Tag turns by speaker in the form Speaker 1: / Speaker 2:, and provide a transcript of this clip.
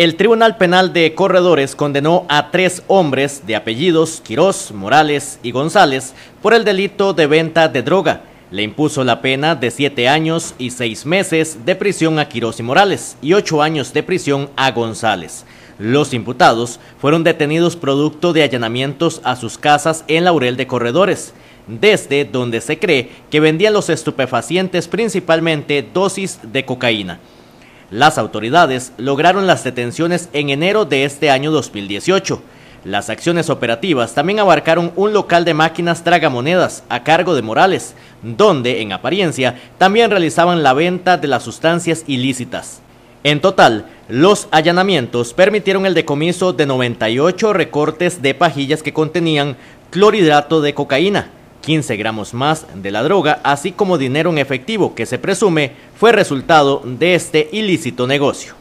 Speaker 1: El Tribunal Penal de Corredores condenó a tres hombres de apellidos Quirós, Morales y González por el delito de venta de droga. Le impuso la pena de siete años y seis meses de prisión a Quirós y Morales y ocho años de prisión a González. Los imputados fueron detenidos producto de allanamientos a sus casas en Laurel de Corredores, desde donde se cree que vendían los estupefacientes principalmente dosis de cocaína. Las autoridades lograron las detenciones en enero de este año 2018. Las acciones operativas también abarcaron un local de máquinas tragamonedas a cargo de Morales, donde, en apariencia, también realizaban la venta de las sustancias ilícitas. En total, los allanamientos permitieron el decomiso de 98 recortes de pajillas que contenían clorhidrato de cocaína, 15 gramos más de la droga, así como dinero en efectivo que se presume fue resultado de este ilícito negocio.